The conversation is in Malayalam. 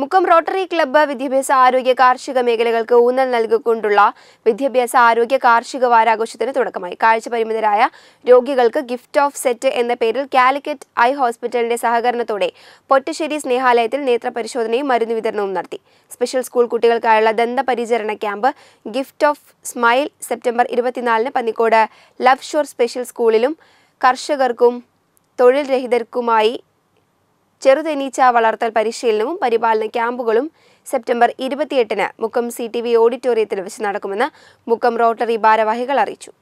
മുക്കം റോട്ടറി ക്ലബ്ബ് വിദ്യാഭ്യാസ ആരോഗ്യ കാർഷിക മേഖലകൾക്ക് ഊന്നൽ നൽകിക്കൊണ്ടുള്ള വിദ്യാഭ്യാസ ആരോഗ്യ കാർഷിക വാരാഘോഷത്തിന് തുടക്കമായി കാഴ്ച പരിമിതരായ രോഗികൾക്ക് ഗിഫ്റ്റ് ഓഫ് സെറ്റ് എന്ന പേരിൽ കാലിക്കറ്റ് ഐ ഹോസ്പിറ്റലിന്റെ സഹകരണത്തോടെ പൊറ്റശ്ശേരി സ്നേഹാലയത്തിൽ നേത്രപരിശോധനയും മരുന്ന് വിതരണവും നടത്തി സ്പെഷ്യൽ സ്കൂൾ കുട്ടികൾക്കായുള്ള ദന്തപരിചരണ camp gift of smile September ഇരുപത്തിനാലിന് പന്നിക്കോട് ലവ് ഷോർ സ്പെഷ്യൽ സ്കൂളിലും കർഷകർക്കും തൊഴിൽ രഹിതർക്കുമായി ചെറുതെനീച്ച വളർത്തൽ പരിശീലനവും പരിപാലന ക്യാമ്പുകളും സെപ്റ്റംബർ ഇരുപത്തിയെട്ടിന് മുക്കം സി ടി വി ഓഡിറ്റോറിയത്തിൽ വെച്ച് നടക്കുമെന്ന് മുക്കം റോട്ടറി ഭാരവാഹികൾ അറിയിച്ചു